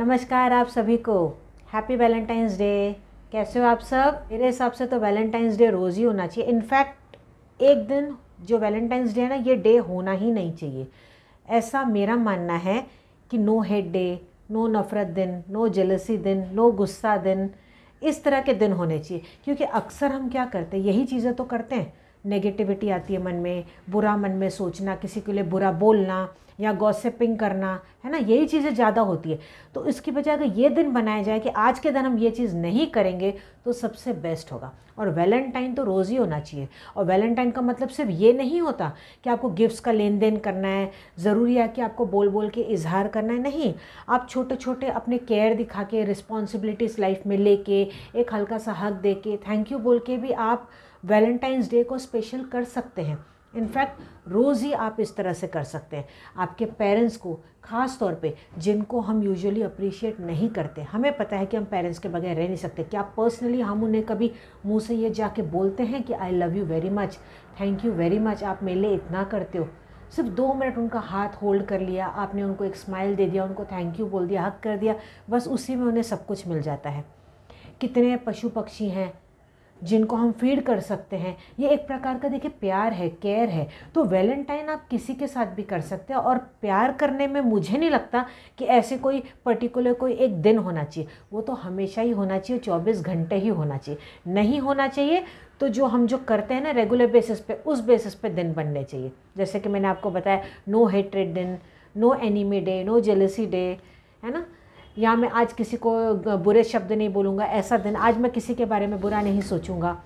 नमस्कार आप सभी को हैप्पी वैलेंटाइंस डे कैसे हो आप सब मेरे हिसाब से तो वैलेंटाइंस डे रोज़ ही होना चाहिए इनफैक्ट एक दिन जो वैलेंटाइंस डे है ना ये डे होना ही नहीं चाहिए ऐसा मेरा मानना है कि नो हेड डे नो नफ़रत दिन नो जलसी दिन नो गुस्सा दिन इस तरह के दिन होने चाहिए क्योंकि अक्सर हम क्या करते हैं यही चीज़ें तो करते हैं नेगेटिविटी आती है मन में बुरा मन में सोचना किसी के लिए बुरा बोलना या गॉसिपिंग करना है ना यही चीज़ें ज़्यादा होती है तो इसकी बजाय अगर ये दिन बनाया जाए कि आज के दिन हम ये चीज़ नहीं करेंगे तो सबसे बेस्ट होगा और वैलेंटाइन तो रोज़ ही होना चाहिए और वैलेंटाइन का मतलब सिर्फ ये नहीं होता कि आपको गिफ्ट्स का लेन देन करना है ज़रूरी है कि आपको बोल बोल के इजहार करना है नहीं आप छोटे छोटे अपने केयर दिखा के रिस्पॉन्सिबिलिटीज़ लाइफ में लेके एक हल्का सा हक दे के थैंक यू बोल के भी आप वैलेंटाइंस डे को स्पेशल कर सकते हैं इनफैक्ट रोज़ ही आप इस तरह से कर सकते हैं आपके पेरेंट्स को ख़ास तौर पे जिनको हम यूजुअली अप्रिशिएट नहीं करते हमें पता है कि हम पेरेंट्स के बगैर रह नहीं सकते क्या पर्सनली हम उन्हें कभी मुंह से ये जाके बोलते हैं कि I love you very much thank you very much आप मेरे लिए इतना करते हो सिर्फ दो मिनट उनका हाथ होल्ड कर लिया आपने उनको एक स्माइल दे दिया उनको थैंक यू बोल दिया हक कर दिया बस उसी में उन्हें सब कुछ मिल जाता है कितने पशु पक्षी हैं जिनको हम फीड कर सकते हैं ये एक प्रकार का देखिए प्यार है केयर है तो वैलेंटाइन आप किसी के साथ भी कर सकते हैं और प्यार करने में मुझे नहीं लगता कि ऐसे कोई पर्टिकुलर कोई एक दिन होना चाहिए वो तो हमेशा ही होना चाहिए चौबीस घंटे ही होना चाहिए नहीं होना चाहिए तो जो हम जो करते हैं ना रेगुलर बेसिस पे उस बेसिस पे दिन बनने चाहिए जैसे कि मैंने आपको बताया नो हेट्रेड दिन no enemy day no jealousy day है ना या मैं आज किसी को बुरे शब्द नहीं बोलूँगा ऐसा दिन आज मैं किसी के बारे में बुरा नहीं सोचूंगा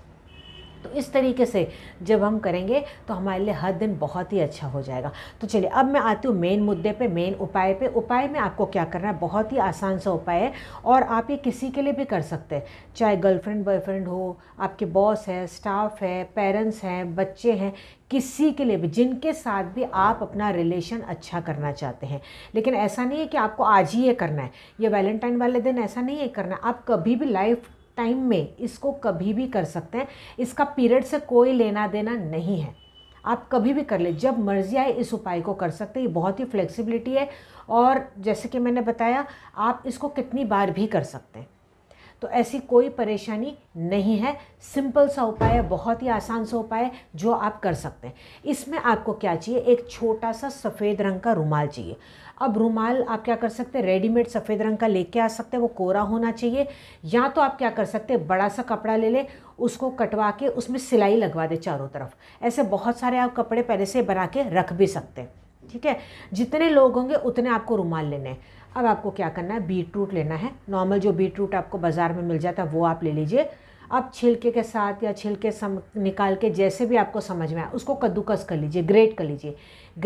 तो इस तरीके से जब हम करेंगे तो हमारे लिए हर दिन बहुत ही अच्छा हो जाएगा तो चलिए अब मैं आती हूँ मेन मुद्दे पे मेन उपाय पे उपाय में आपको क्या करना है बहुत ही आसान सा उपाय है और आप ये किसी के लिए भी कर सकते हैं चाहे गर्लफ्रेंड बॉयफ्रेंड हो आपके बॉस है स्टाफ है पेरेंट्स हैं बच्चे हैं किसी के लिए भी जिनके साथ भी आप अपना रिलेशन अच्छा करना चाहते हैं लेकिन ऐसा नहीं है कि आपको आज ही ये करना है ये वैलेंटाइन वाले दिन ऐसा नहीं है करना आप कभी भी लाइफ टाइम में इसको कभी भी कर सकते हैं इसका पीरियड से कोई लेना देना नहीं है आप कभी भी कर ले जब मर्जी आए इस उपाय को कर सकते हैं ये बहुत ही फ्लेक्सिबिलिटी है और जैसे कि मैंने बताया आप इसको कितनी बार भी कर सकते हैं तो ऐसी कोई परेशानी नहीं है सिंपल सा उपाय है बहुत ही आसान सा उपाय है जो आप कर सकते हैं इसमें आपको क्या चाहिए एक छोटा सा सफ़ेद रंग का रुमाल चाहिए अब रुमाल आप क्या कर सकते हैं रेडीमेड सफ़ेद रंग का लेके आ सकते हैं वो कोरा होना चाहिए या तो आप क्या कर सकते हैं बड़ा सा कपड़ा ले लें उसको कटवा के उसमें सिलाई लगवा दे चारों तरफ ऐसे बहुत सारे आप कपड़े पहले से बना के रख भी सकते हैं ठीक है जितने लोग होंगे उतने आपको रुमाल लेने हैं अब आपको क्या करना है बीट रूट लेना है नॉर्मल जो बीट रूट आपको बाज़ार में मिल जाता है वो आप ले लीजिए अब छिलके के साथ या छिलके सम निकाल के जैसे भी आपको समझ में आए उसको कद्दूकस कर लीजिए ग्रेट कर लीजिए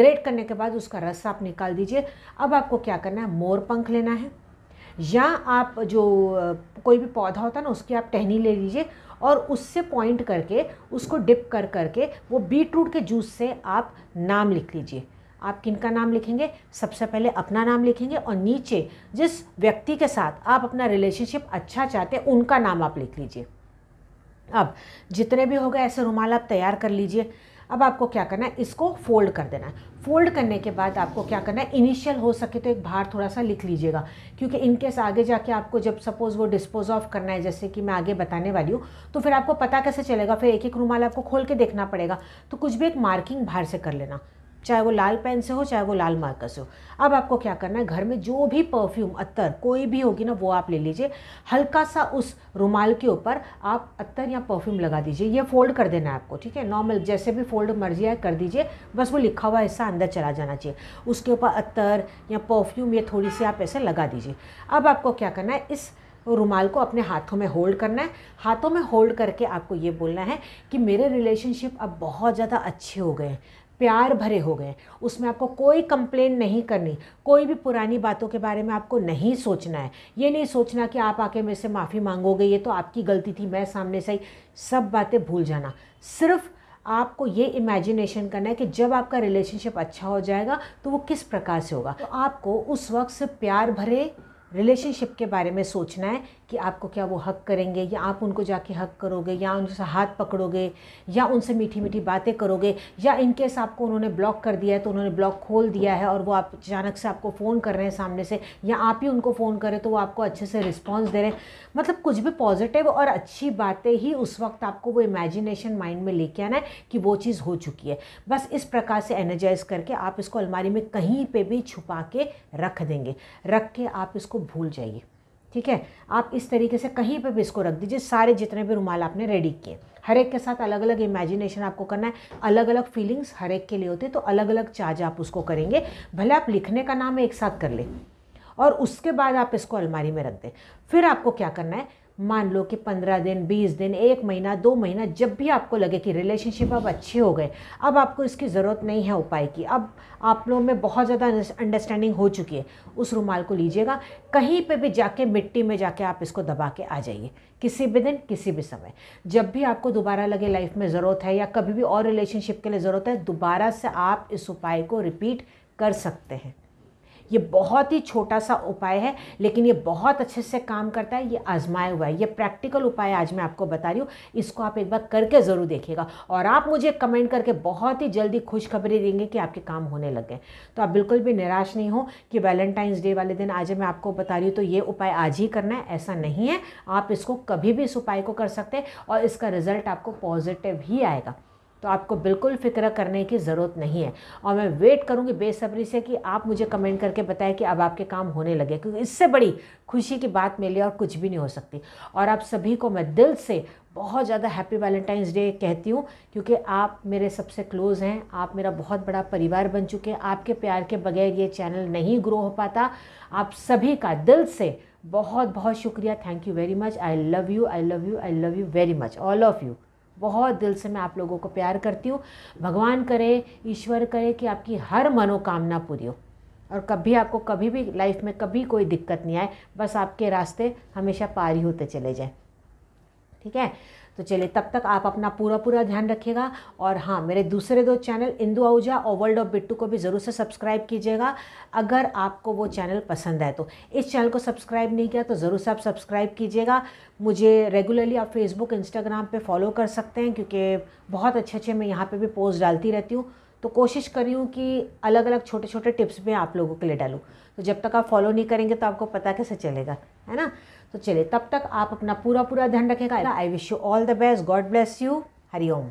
ग्रेट करने के बाद उसका रस आप निकाल दीजिए अब आपको क्या करना है मोर पंख लेना है या आप जो कोई भी पौधा होता है ना उसकी आप टहनी ले लीजिए और उससे पॉइंट करके उसको डिप कर करके वो बीट रूट के जूस से आप नाम लिख लीजिए आप किन का नाम लिखेंगे सबसे पहले अपना नाम लिखेंगे और नीचे जिस व्यक्ति के साथ आप अपना रिलेशनशिप अच्छा चाहते हैं उनका नाम आप लिख लीजिए अब जितने भी हो गए ऐसे रुमाल आप तैयार कर लीजिए अब आपको क्या करना है इसको फोल्ड कर देना है फोल्ड करने के बाद आपको क्या करना है इनिशियल हो सके तो एक बाहर थोड़ा सा लिख लीजिएगा क्योंकि इनकेस आगे जाके आपको जब सपोज़ वो डिस्पोज ऑफ करना है जैसे कि मैं आगे बताने वाली हूँ तो फिर आपको पता कैसे चलेगा फिर एक एक रुमाल आपको खोल के देखना पड़ेगा तो कुछ भी एक मार्किंग बाहर से कर लेना चाहे वो लाल पेन से हो चाहे वो लाल मार्कर से हो अब आपको क्या करना है घर में जो भी परफ्यूम अत्तर कोई भी होगी ना वो आप ले लीजिए हल्का सा उस रुमाल के ऊपर आप अत्तर या परफ्यूम लगा दीजिए ये फोल्ड कर देना है आपको ठीक है नॉर्मल जैसे भी फोल्ड मर्जी है कर दीजिए बस वो लिखा हुआ हिस्सा अंदर चला जाना चाहिए उसके ऊपर अत्तर या परफ्यूम ये थोड़ी सी आप ऐसे लगा दीजिए अब आपको क्या करना है इस रुमाल को अपने हाथों में होल्ड करना है हाथों में होल्ड करके आपको ये बोलना है कि मेरे रिलेशनशिप अब बहुत ज़्यादा अच्छे हो गए हैं प्यार भरे हो गए उसमें आपको कोई कंप्लेन नहीं करनी कोई भी पुरानी बातों के बारे में आपको नहीं सोचना है ये नहीं सोचना कि आप आके मेरे से माफ़ी मांगोगे ये तो आपकी गलती थी मैं सामने से ही सब बातें भूल जाना सिर्फ आपको ये इमेजिनेशन करना है कि जब आपका रिलेशनशिप अच्छा हो जाएगा तो वो किस प्रकार से होगा तो आपको उस वक्त से प्यार भरे रिलेशनशिप के बारे में सोचना है कि आपको क्या वो हक करेंगे या आप उनको जाके हक करोगे या उनसे हाथ पकड़ोगे या उनसे मीठी मीठी बातें करोगे या इनकेस आपको उन्होंने ब्लॉक कर दिया है तो उन्होंने ब्लॉक खोल दिया है और वो आप अचानक से आपको फ़ोन कर रहे हैं सामने से या आप ही उनको फ़ोन करें तो वो आपको अच्छे से रिस्पॉन्स दे रहे हैं मतलब कुछ भी पॉजिटिव और अच्छी बातें ही उस वक्त आपको वो इमेजिनेशन माइंड में लेके आना है कि वो चीज़ हो चुकी है बस इस प्रकार से एनर्जाइज करके आप इसको अलमारी में कहीं पर भी छुपा के रख देंगे रख के आप इसको इसको भूल जाइए ठीक है आप इस तरीके से कहीं पर भी इसको रख दीजिए सारे जितने भी रुमाल आपने रेडी किए हर एक के साथ अलग अलग इमेजिनेशन आपको करना है अलग अलग फीलिंग्स हर एक के लिए होती है तो अलग अलग चार्ज आप उसको करेंगे भले आप लिखने का नाम एक साथ कर लें और उसके बाद आप इसको अलमारी में रख दें फिर आपको क्या करना है मान लो कि पंद्रह दिन बीस दिन एक महीना दो महीना जब भी आपको लगे कि रिलेशनशिप अब अच्छे हो गए अब आपको इसकी ज़रूरत नहीं है उपाय की अब आप लोगों में बहुत ज़्यादा अंडरस्टैंडिंग हो चुकी है उस रुमाल को लीजिएगा कहीं पे भी जाके मिट्टी में जाके आप इसको दबा के आ जाइए किसी भी दिन किसी भी समय जब भी आपको दोबारा लगे लाइफ में ज़रूरत है या कभी भी और रिलेशनशिप के लिए ज़रूरत है दोबारा से आप इस उपाय को रिपीट कर सकते हैं ये बहुत ही छोटा सा उपाय है लेकिन ये बहुत अच्छे से काम करता है ये आजमाया हुआ है ये प्रैक्टिकल उपाय आज मैं आपको बता रही हूँ इसको आप एक बार करके ज़रूर देखिएगा और आप मुझे कमेंट करके बहुत ही जल्दी खुशखबरी देंगे कि आपके काम होने लग गए तो आप बिल्कुल भी निराश नहीं हो कि वैलेंटाइंस डे वाले दिन आज मैं आपको बता रही हूँ तो ये उपाय आज ही करना है ऐसा नहीं है आप इसको कभी भी इस उपाय को कर सकते हैं और इसका रिज़ल्ट आपको पॉजिटिव ही आएगा तो आपको बिल्कुल फिक्र करने की ज़रूरत नहीं है और मैं वेट करूँगी बेसब्री से कि आप मुझे कमेंट करके बताएं कि अब आपके काम होने लगे क्योंकि इससे बड़ी खुशी की बात मिले और कुछ भी नहीं हो सकती और आप सभी को मैं दिल से बहुत ज़्यादा हैप्पी वैलेंटाइंस डे कहती हूँ क्योंकि आप मेरे सबसे क्लोज़ हैं आप मेरा बहुत बड़ा परिवार बन चुके हैं आपके प्यार के बगैर ये चैनल नहीं ग्रो हो पाता आप सभी का दिल से बहुत बहुत शुक्रिया thank you very much I love you I love you I love you very much all of you बहुत दिल से मैं आप लोगों को प्यार करती हूँ भगवान करे ईश्वर करे कि आपकी हर मनोकामना पूरी हो और कभी आपको कभी भी लाइफ में कभी कोई दिक्कत नहीं आए बस आपके रास्ते हमेशा पार ही होते चले जाएँ ठीक है तो चलिए तब तक आप अपना पूरा पूरा ध्यान रखिएगा और हाँ मेरे दूसरे दो चैनल इंदू आहूजा और वर्ल्ड ऑफ बिट्टू को भी ज़रूर से सब्सक्राइब कीजिएगा अगर आपको वो चैनल पसंद आए तो इस चैनल को सब्सक्राइब नहीं किया तो ज़रूर से आप सब्सक्राइब कीजिएगा मुझे रेगुलरली आप फेसबुक इंस्टाग्राम पर फॉलो कर सकते हैं क्योंकि बहुत अच्छे अच्छे मैं यहाँ पर भी पोस्ट डालती रहती हूँ तो कोशिश कर रही हूँ कि अलग अलग छोटे छोटे टिप्स में आप लोगों के लिए डालूँ तो जब तक आप फॉलो नहीं करेंगे तो आपको पता कैसे चलेगा है ना तो चलिए तब तक आप अपना पूरा पूरा ध्यान रखेगा I wish you all the best God bless you Hariom